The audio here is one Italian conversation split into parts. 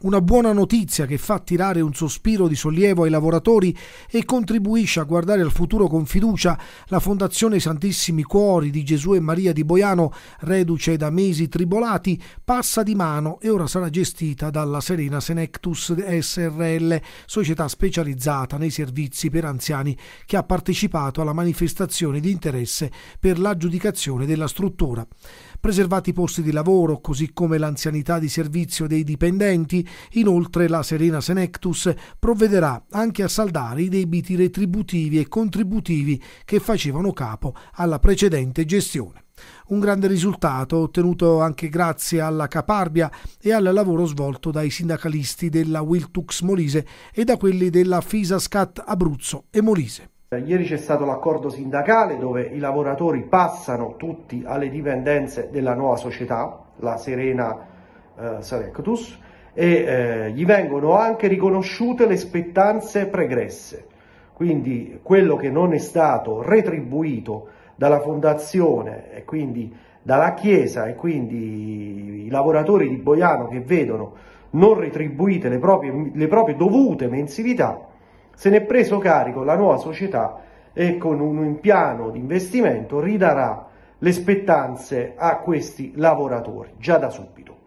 Una buona notizia che fa tirare un sospiro di sollievo ai lavoratori e contribuisce a guardare al futuro con fiducia la Fondazione Santissimi Cuori di Gesù e Maria di Boiano, reduce da mesi tribolati, passa di mano e ora sarà gestita dalla Serena Senectus SRL, società specializzata nei servizi per anziani che ha partecipato alla manifestazione di interesse per l'aggiudicazione della struttura. Preservati i posti di lavoro, così come l'anzianità di servizio dei dipendenti, Inoltre la Serena Senectus provvederà anche a saldare i debiti retributivi e contributivi che facevano capo alla precedente gestione. Un grande risultato ottenuto anche grazie alla caparbia e al lavoro svolto dai sindacalisti della Wiltux Molise e da quelli della Fisascat Abruzzo e Molise. Ieri c'è stato l'accordo sindacale dove i lavoratori passano tutti alle dipendenze della nuova società, la Serena eh, Serectus, e eh, gli vengono anche riconosciute le spettanze pregresse. Quindi quello che non è stato retribuito dalla fondazione e quindi dalla Chiesa e quindi i lavoratori di Boiano che vedono non retribuite le proprie, le proprie dovute mensilità, se ne è preso carico la nuova società e con un piano di investimento ridarà le spettanze a questi lavoratori già da subito.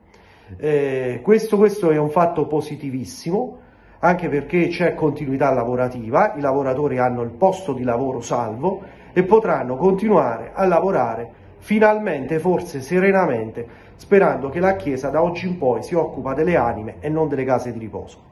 Eh, questo, questo è un fatto positivissimo, anche perché c'è continuità lavorativa, i lavoratori hanno il posto di lavoro salvo e potranno continuare a lavorare finalmente, forse serenamente, sperando che la Chiesa da oggi in poi si occupa delle anime e non delle case di riposo.